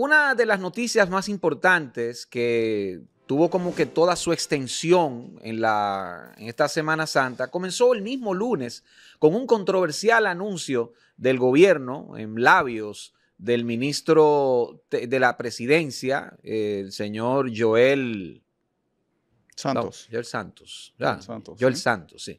Una de las noticias más importantes que tuvo como que toda su extensión en, la, en esta Semana Santa comenzó el mismo lunes con un controversial anuncio del gobierno en labios del ministro de la presidencia, el señor Joel Santos. Joel Santos. Joel Santos, sí.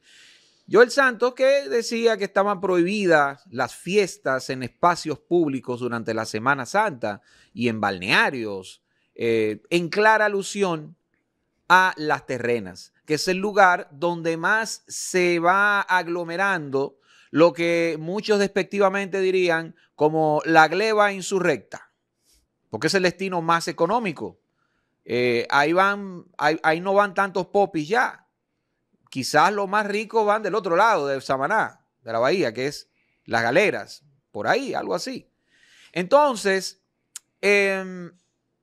Joel Santos que decía que estaban prohibidas las fiestas en espacios públicos durante la Semana Santa y en balnearios, eh, en clara alusión a las terrenas, que es el lugar donde más se va aglomerando lo que muchos despectivamente dirían como la gleba insurrecta, porque es el destino más económico. Eh, ahí, van, ahí no van tantos popis ya, quizás los más ricos van del otro lado, de Samaná, de la bahía, que es las galeras, por ahí, algo así. Entonces, em,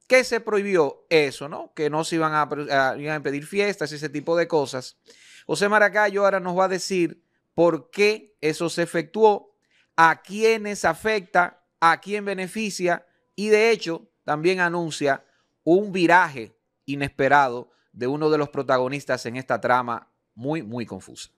¿qué se prohibió? Eso, ¿no? Que no se iban a, iban a pedir fiestas y ese tipo de cosas. José Maracayo ahora nos va a decir por qué eso se efectuó, a quiénes afecta, a quién beneficia y de hecho también anuncia un viraje inesperado de uno de los protagonistas en esta trama muy, muy confusa.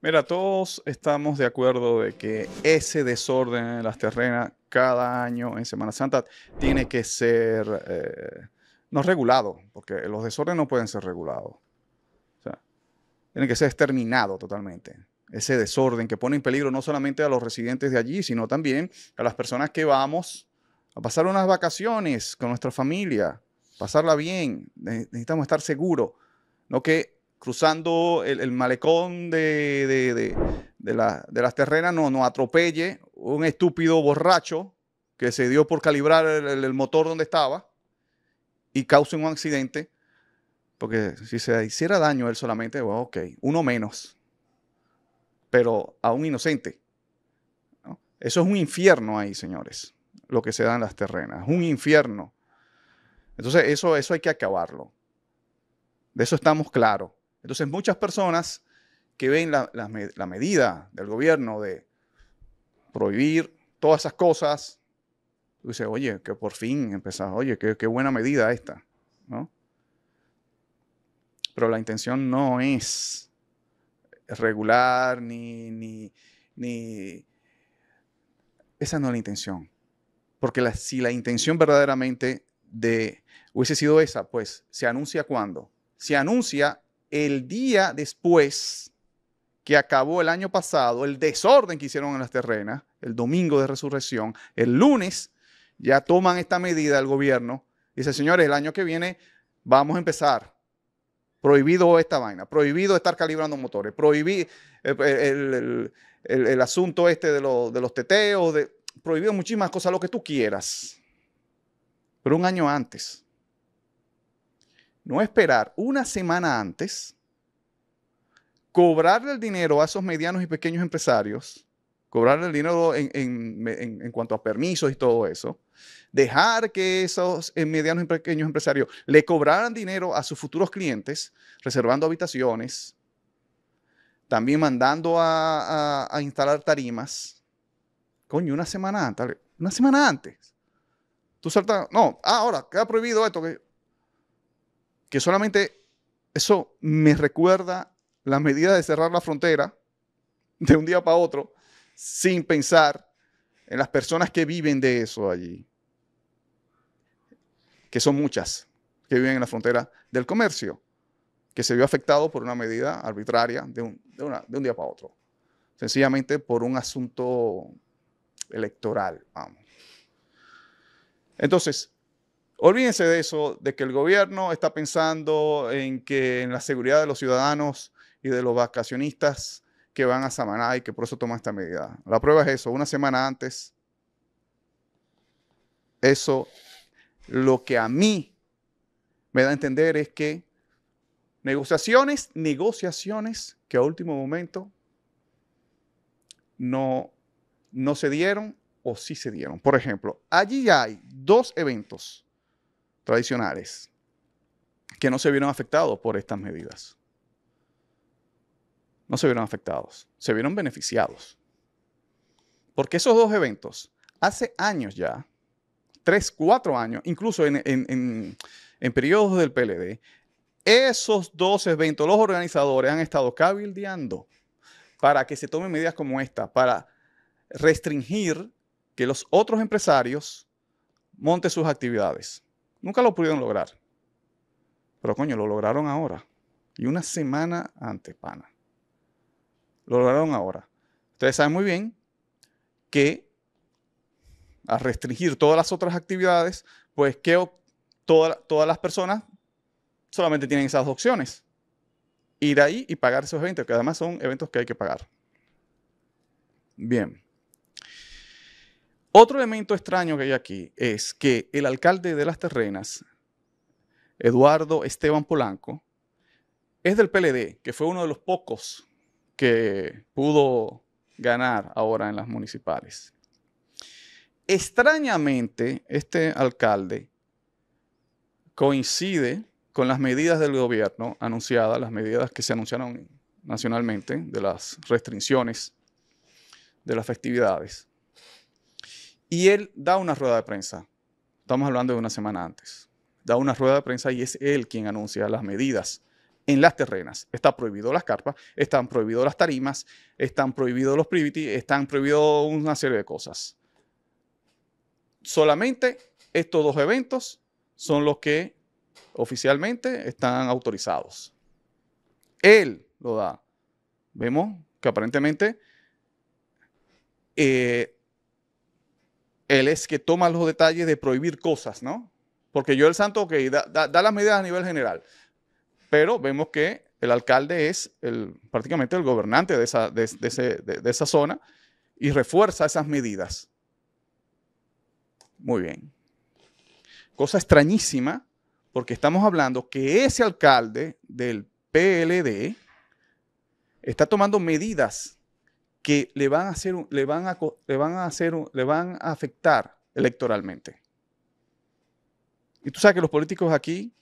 Mira, todos estamos de acuerdo de que ese desorden en las terrenas cada año en Semana Santa tiene que ser eh, no regulado, porque los desórdenes no pueden ser regulados. O sea, que ser exterminado totalmente. Ese desorden que pone en peligro no solamente a los residentes de allí, sino también a las personas que vamos a pasar unas vacaciones con nuestra familia, pasarla bien. Necesitamos estar seguros, no que cruzando el, malecón de, las terrenas nos no atropelle un estúpido borracho que se dio por calibrar el, motor donde estaba y cause un accidente, porque si se hiciera daño él solamente, bueno, ok, uno menos, pero a un inocente. Eso es un infierno ahí, señores, lo que se da en las terrenas, un infierno. Entonces, eso, eso hay que acabarlo. De eso estamos claros. Entonces, muchas personas que ven la, medida del gobierno de prohibir todas esas cosas, dice, oye, que por fin empezás, oye, qué, buena medida esta, ¿no? Pero la intención no es regular ni, ni, ni... Esa no es la intención. Porque si la intención verdaderamente de hubiese sido esa, pues se anuncia cuándo? Se anuncia el día después que acabó el año pasado, el desorden que hicieron en las terrenas, el domingo de resurrección, el lunes, ya toman esta medida el gobierno. Dice, señores, el año que viene vamos a empezar. Prohibido esta vaina, prohibido estar calibrando motores, prohibido eh, el, el, asunto este de, los teteos, de, prohibido muchísimas cosas, lo que tú quieras. Pero un año antes no esperar una semana antes, cobrarle el dinero a esos medianos y pequeños empresarios, cobrarle el dinero en, cuanto a permisos y todo eso, dejar que esos eh, medianos y pequeños empresarios le cobraran dinero a sus futuros clientes, reservando habitaciones, también mandando a, a instalar tarimas. Coño, una semana antes, una semana antes. Tú saltas, no, ah, ahora queda prohibido esto. Que, que solamente eso me recuerda la medida de cerrar la frontera de un día para otro sin pensar en las personas que viven de eso allí, que son muchas, que viven en la frontera del comercio, que se vio afectado por una medida arbitraria de un, un día para otro, sencillamente por un asunto electoral, vamos. Entonces, Olvídense de eso, de que el gobierno está pensando en que en la seguridad de los ciudadanos y de los vacacionistas que van a Samaná y que por eso toma esta medida. La prueba es eso, una semana antes. Eso lo que a mí me da a entender es que negociaciones, negociaciones que a último momento no, no se dieron o sí se dieron. Por ejemplo, allí hay dos eventos tradicionales que no se vieron afectados por estas medidas. No se vieron afectados, se vieron beneficiados. Porque esos dos eventos, hace años ya, tres, cuatro años, incluso en, periodos del PLD, esos dos eventos, los organizadores han estado cabildeando para que se tomen medidas como esta, para restringir que los otros empresarios monten sus actividades. Nunca lo pudieron lograr. Pero coño, lo lograron ahora. Y una semana antes, pana. Lo lograron ahora. Ustedes saben muy bien que al restringir todas las otras actividades, pues que todas las personas solamente tienen esas opciones. Ir ahí y pagar esos eventos, que además son eventos que hay que pagar. Bien. Otro elemento extraño que hay aquí es que el alcalde de las terrenas, Eduardo Esteban Polanco, es del PLD, que fue uno de los pocos que pudo ganar ahora en las municipales. Extrañamente, este alcalde coincide con las medidas del gobierno anunciadas, las medidas que se anunciaron nacionalmente de las restricciones de las festividades. Y él da una rueda de prensa. Estamos hablando de una semana antes. Da una rueda de prensa y es él quien anuncia las medidas en las terrenas. Está prohibido las carpas, están prohibidos las tarimas, están prohibidos los privity, están prohibidos una serie de cosas. Solamente estos dos eventos son los que oficialmente están autorizados. Él lo da. Vemos que aparentemente eh, él es que toma los detalles de prohibir cosas, ¿no? Porque yo el santo, ok, da, las medidas a nivel general, pero vemos que el alcalde es prácticamente el gobernante de esa, de, de esa zona y refuerza esas medidas. Muy bien. Cosa extrañísima, porque estamos hablando que ese alcalde del PLD está tomando medidas que le van a hacer, le van a, le van a hacer, le van a afectar electoralmente. Y tú sabes que los políticos aquí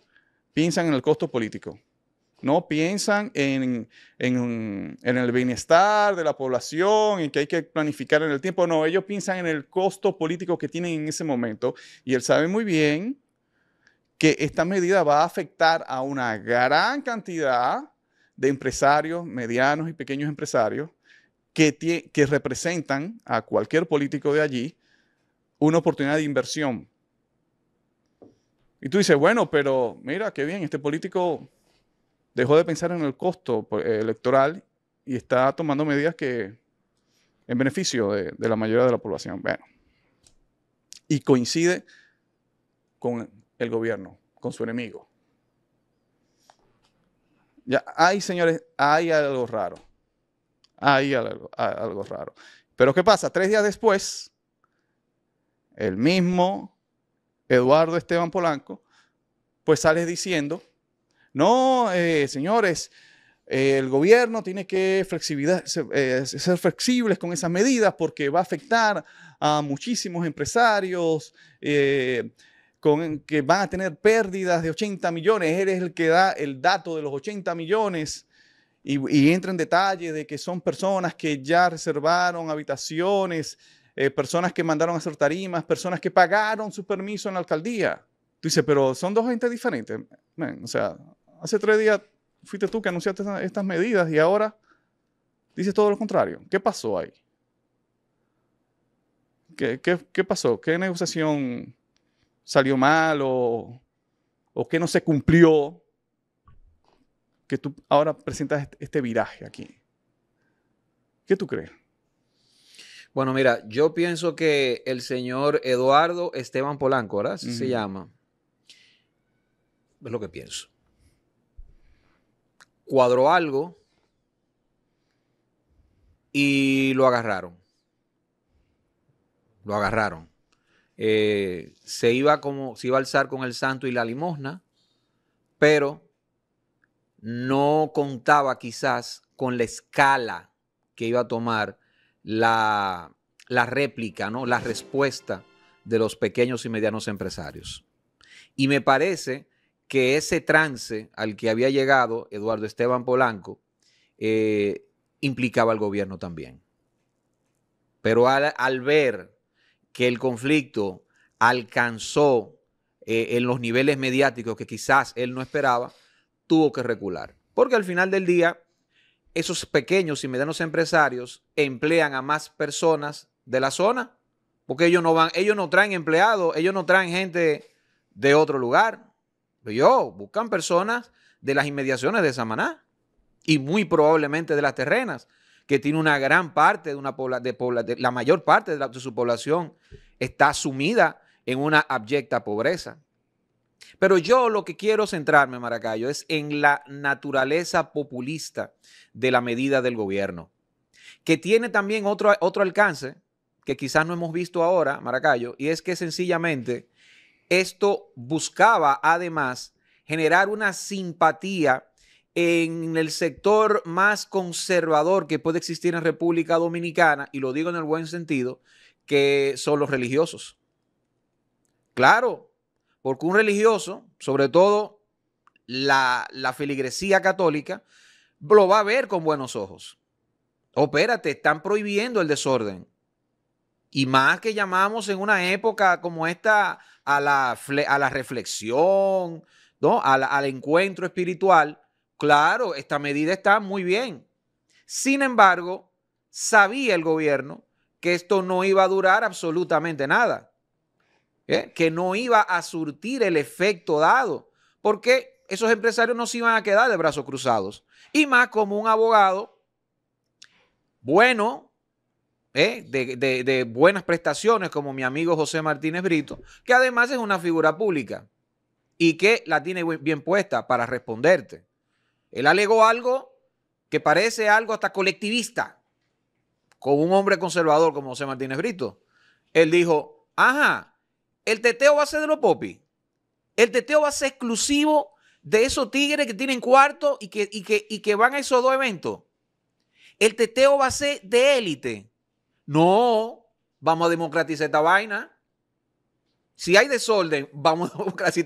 piensan en el costo político, no piensan en, en el bienestar de la población, en que hay que planificar en el tiempo, no, ellos piensan en el costo político que tienen en ese momento y él sabe muy bien que esta medida va a afectar a una gran cantidad de empresarios, medianos y pequeños empresarios, que, representan a cualquier político de allí una oportunidad de inversión. Y tú dices, bueno, pero mira, qué bien, este político dejó de pensar en el costo pues, electoral y está tomando medidas que en beneficio de, la mayoría de la población. Bueno, y coincide con el gobierno, con su enemigo. Ya, hay, señores, hay algo raro. Ahí algo, raro. Pero ¿qué pasa? Tres días después, el mismo Eduardo Esteban Polanco, pues sale diciendo, no, eh, señores, el gobierno tiene que flexibilidad, eh, ser flexibles con esas medidas porque va a afectar a muchísimos empresarios eh, con, que van a tener pérdidas de 80 millones. Él es el que da el dato de los 80 millones y, entra en detalle de que son personas que ya reservaron habitaciones, eh, personas que mandaron a hacer tarimas, personas que pagaron su permiso en la alcaldía. Tú dices, pero son dos gente diferentes. o sea, hace tres días fuiste tú que anunciaste estas medidas y ahora dices todo lo contrario. ¿Qué pasó ahí? ¿Qué, pasó? ¿Qué negociación salió mal o, o qué no se cumplió? que tú ahora presentas este, este viraje aquí. ¿Qué tú crees? Bueno, mira, yo pienso que el señor Eduardo Esteban Polanco, ¿verdad? Se llama. Es lo que pienso. Cuadró algo y lo agarraron. Lo agarraron. Eh, se iba como, se iba a alzar con el santo y la limosna, pero no contaba quizás con la escala que iba a tomar la, réplica, ¿no? la respuesta de los pequeños y medianos empresarios. Y me parece que ese trance al que había llegado Eduardo Esteban Polanco eh, implicaba al gobierno también. Pero al, ver que el conflicto alcanzó eh, en los niveles mediáticos que quizás él no esperaba, tuvo que recular. Porque al final del día, esos pequeños y medianos empresarios emplean a más personas de la zona. Porque ellos no van, ellos no traen empleados, ellos no traen gente de otro lugar. Yo, buscan personas de las inmediaciones de Samaná y muy probablemente de las terrenas, que tiene una gran parte de una la mayor parte de, de su población está sumida en una abyecta pobreza. Pero yo lo que quiero centrarme, Maracayo, es en la naturaleza populista de la medida del gobierno, que tiene también otro, otro alcance que quizás no hemos visto ahora, Maracayo, y es que sencillamente esto buscaba además generar una simpatía en el sector más conservador que puede existir en República Dominicana, y lo digo en el buen sentido, que son los religiosos. Claro, porque un religioso, sobre todo la, filigresía católica, lo va a ver con buenos ojos. Opérate, están prohibiendo el desorden. Y más que llamamos en una época como esta a la, a la reflexión, ¿no? Al, al encuentro espiritual, claro, esta medida está muy bien. Sin embargo, sabía el gobierno que esto no iba a durar absolutamente nada. ¿eh? que no iba a surtir el efecto dado, porque esos empresarios no se iban a quedar de brazos cruzados. Y más como un abogado bueno, ¿eh? de, de buenas prestaciones, como mi amigo José Martínez Brito, que además es una figura pública y que la tiene bien puesta para responderte. Él alegó algo que parece algo hasta colectivista con un hombre conservador como José Martínez Brito. Él dijo, ajá, el teteo va a ser de los popis. El teteo va a ser exclusivo de esos tigres que tienen cuarto y que, que, van a esos dos eventos. El teteo va a ser de élite. No, vamos a democratizar esta vaina. Si hay desorden, vamos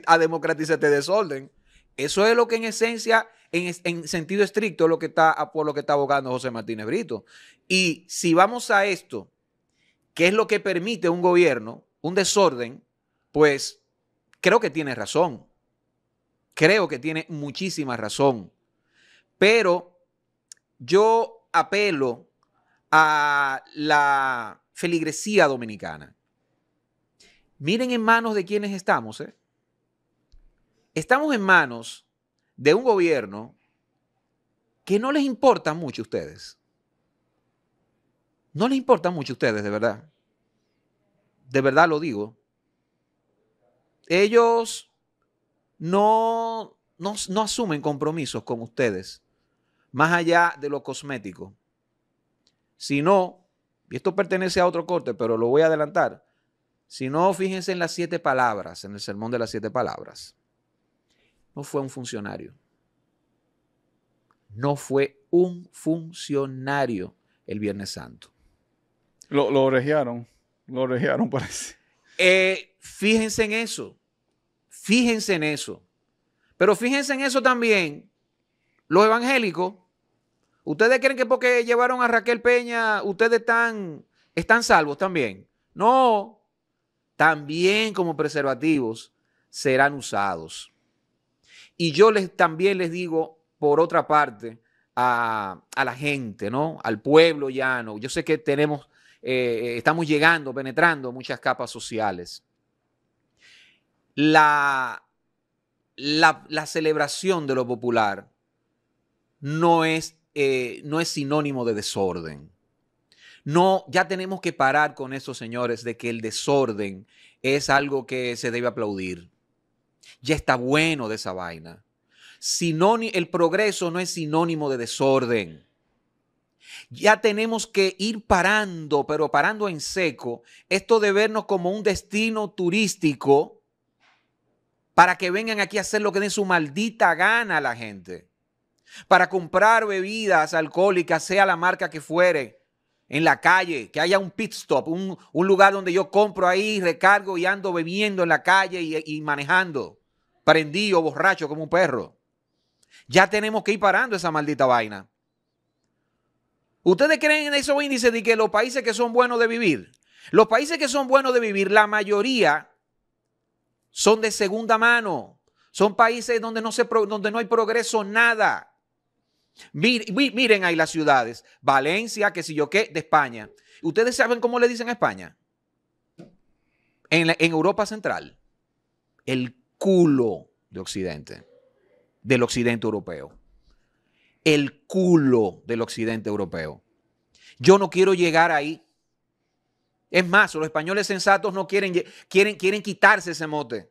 a democratizar este desorden. Eso es lo que en esencia, en, sentido estricto, es lo que está, por lo que está abogando José Martínez Brito. Y si vamos a esto, que es lo que permite un gobierno, un desorden, pues creo que tiene razón. Creo que tiene muchísima razón. Pero yo apelo a la feligresía dominicana. Miren en manos de quienes estamos. ¿eh? Estamos en manos de un gobierno que no les importa mucho a ustedes. No les importa mucho a ustedes, de verdad. De verdad lo digo ellos no, no, asumen compromisos con ustedes, más allá de lo cosmético, sino, y esto pertenece a otro corte, pero lo voy a adelantar, si no, fíjense en las siete palabras, en el sermón de las siete palabras. No fue un funcionario. No fue un funcionario el Viernes Santo. Lo, lo orejearon, lo orejearon parece. Eh, fíjense en eso, fíjense en eso. Pero fíjense en eso también, los evangélicos, ¿ustedes creen que porque llevaron a Raquel Peña, ustedes están, están salvos también? No, también como preservativos serán usados. Y yo les, también les digo, por otra parte, a, a, la gente, ¿no? Al pueblo llano. Yo sé que tenemos eh, eh, estamos llegando, penetrando muchas capas sociales. La, la, celebración de lo popular no es, eh, no es sinónimo de desorden. No, ya tenemos que parar con eso, señores, de que el desorden es algo que se debe aplaudir. Ya está bueno de esa vaina. el progreso no es sinónimo de desorden. Ya tenemos que ir parando, pero parando en seco, esto de vernos como un destino turístico para que vengan aquí a hacer lo que den su maldita gana a la gente, para comprar bebidas alcohólicas, sea la marca que fuere, en la calle, que haya un pit stop, un, lugar donde yo compro ahí, recargo y ando bebiendo en la calle y manejando, prendido, borracho como un perro. Ya tenemos que ir parando esa maldita vaina. ¿Ustedes creen en esos índices de que los países que son buenos de vivir? Los países que son buenos de vivir, la mayoría son de segunda mano. Son países donde no, se, donde no hay progreso, nada. Miren ahí las ciudades. Valencia, que si yo qué, de España. ¿Ustedes saben cómo le dicen a España? en Europa Central. El culo de Occidente. Del Occidente Europeo el culo del occidente europeo. Yo no quiero llegar ahí. Es más, los españoles sensatos no quieren, quieren, quieren quitarse ese mote.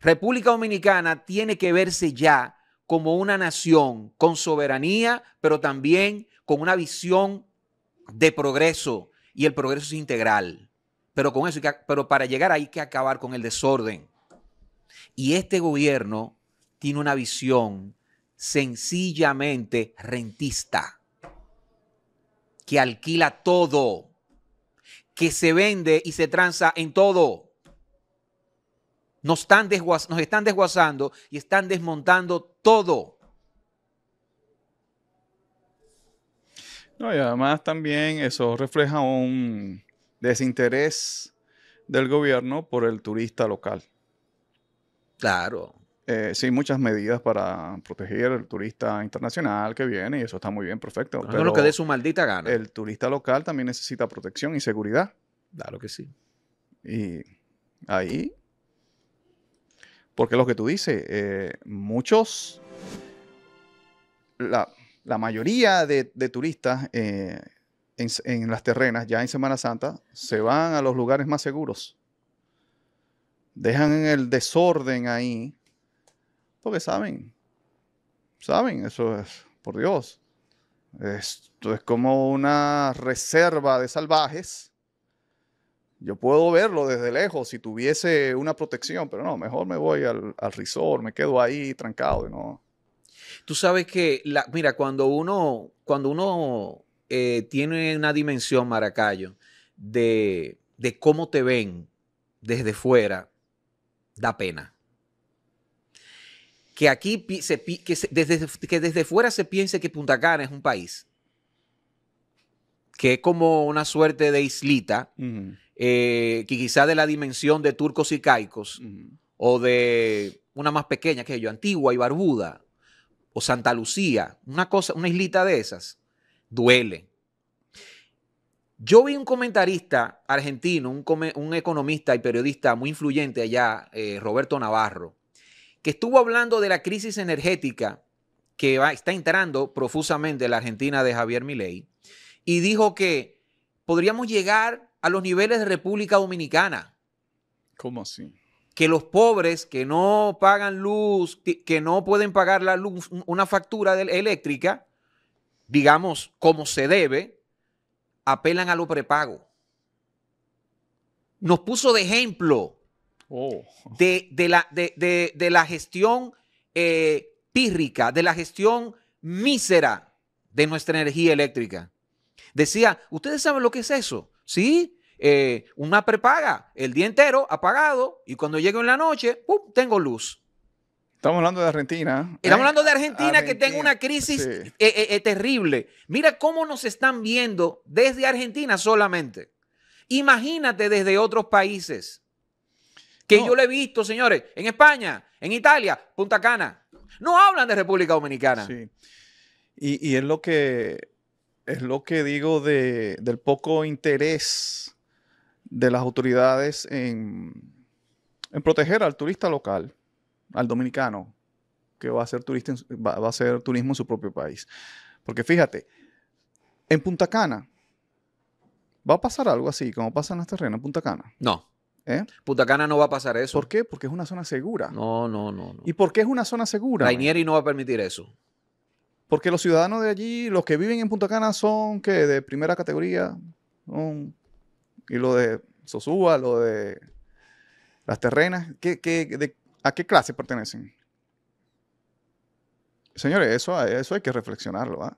República Dominicana tiene que verse ya como una nación con soberanía, pero también con una visión de progreso. Y el progreso es integral. Pero, con eso, pero para llegar ahí hay que acabar con el desorden. Y este gobierno tiene una visión sencillamente rentista, que alquila todo, que se vende y se tranza en todo. Nos están, nos están desguazando y están desmontando todo. No, y además también eso refleja un desinterés del gobierno por el turista local. Claro, eh, sí, muchas medidas para proteger al turista internacional que viene y eso está muy bien, perfecto. No, pero lo que dé su maldita gana. El turista local también necesita protección y seguridad. Claro que sí. Y ahí, porque lo que tú dices, eh, muchos, la, mayoría de, turistas eh, en, en las terrenas, ya en Semana Santa, se van a los lugares más seguros. Dejan el desorden ahí que saben, saben, eso es, por Dios. Esto es como una reserva de salvajes. Yo puedo verlo desde lejos si tuviese una protección, pero no, mejor me voy al, al resort, me quedo ahí trancado. ¿no? Tú sabes que, la, mira, cuando uno, cuando uno eh, tiene una dimensión, Maracayo, de, de cómo te ven desde fuera, da pena que aquí se, que, desde, que desde fuera se piense que Punta Cana es un país, que es como una suerte de islita, eh, que quizá de la dimensión de turcos y caicos, o de una más pequeña, que yo, Antigua y Barbuda, o Santa Lucía, una cosa, una islita de esas, duele. Yo vi un comentarista argentino, un, economista y periodista muy influyente allá, eh, Roberto Navarro, que estuvo hablando de la crisis energética que va, está entrando profusamente la Argentina de Javier Milei y dijo que podríamos llegar a los niveles de República Dominicana. ¿Cómo así? Que los pobres que no pagan luz, que no pueden pagar la luz, una factura eléctrica, digamos, como se debe, apelan a lo prepago. Nos puso de ejemplo Oh. de, la, de, la gestión eh, pírrica, de la gestión mísera de nuestra energía eléctrica. Decía, ¿ustedes saben lo que es eso? Sí, eh, una prepaga, el día entero apagado y cuando llego en la noche, ¡pum!, tengo luz. Estamos hablando de Argentina. ¿eh? Estamos hablando de Argentina, que tiene una crisis terrible. Mira cómo nos están viendo desde Argentina solamente. Imagínate desde otros países que yo lo he visto, señores, en España, en Italia, Punta Cana. No hablan de República Dominicana. Sí. Y, es lo que es lo que digo de, del poco interés de las autoridades en, proteger al turista local, al dominicano, que va a hacer turista va, a hacer turismo en su propio país. Porque fíjate, en Punta Cana va a pasar algo así como pasa en las terrenas en Punta Cana. No. ¿Eh? Punta Cana no va a pasar eso. ¿Por qué? Porque es una zona segura. No, no, no. ¿Y por qué es una zona segura? INIERI no va a permitir eso. Porque los ciudadanos de allí, los que viven en Punta Cana son que de primera categoría. y lo de Sosúa, lo de las terrenas, ¿a qué clase pertenecen? Señores, eso, eso hay que reflexionarlo. ¿ah?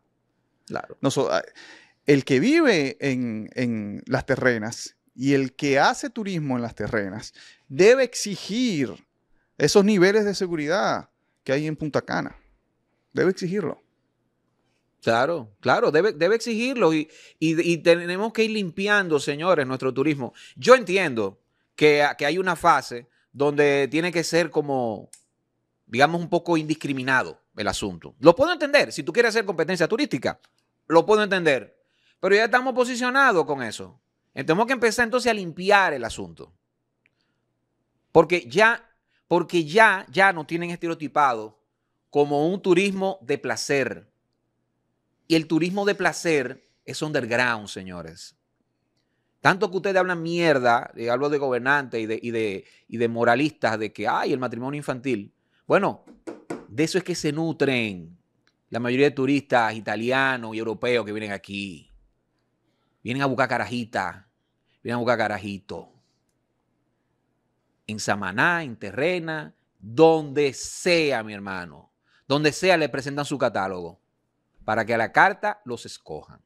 Claro. Ah, el que vive en, en las terrenas y el que hace turismo en las terrenas debe exigir esos niveles de seguridad que hay en Punta Cana. Debe exigirlo. Claro, claro, debe, debe exigirlo y, tenemos que ir limpiando, señores, nuestro turismo. Yo entiendo que, que hay una fase donde tiene que ser como, digamos, un poco indiscriminado el asunto. Lo puedo entender, si tú quieres hacer competencia turística, lo puedo entender, pero ya estamos posicionados con eso. Tenemos que empezar entonces a limpiar el asunto. Porque ya, porque ya, ya nos tienen estereotipado como un turismo de placer. Y el turismo de placer es underground, señores. Tanto que ustedes hablan mierda, eh, hablo de gobernantes y de, de, y de moralistas, de que hay el matrimonio infantil. Bueno, de eso es que se nutren la mayoría de turistas italianos y europeos que vienen aquí. Vienen a buscar carajitas en Samaná, en Terrena, donde sea, mi hermano. Donde sea le presentan su catálogo para que a la carta los escojan.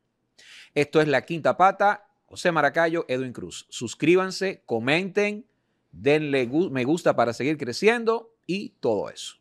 Esto es La Quinta Pata. José Maracayo, Edwin Cruz. Suscríbanse, comenten, denle me gusta para seguir creciendo y todo eso.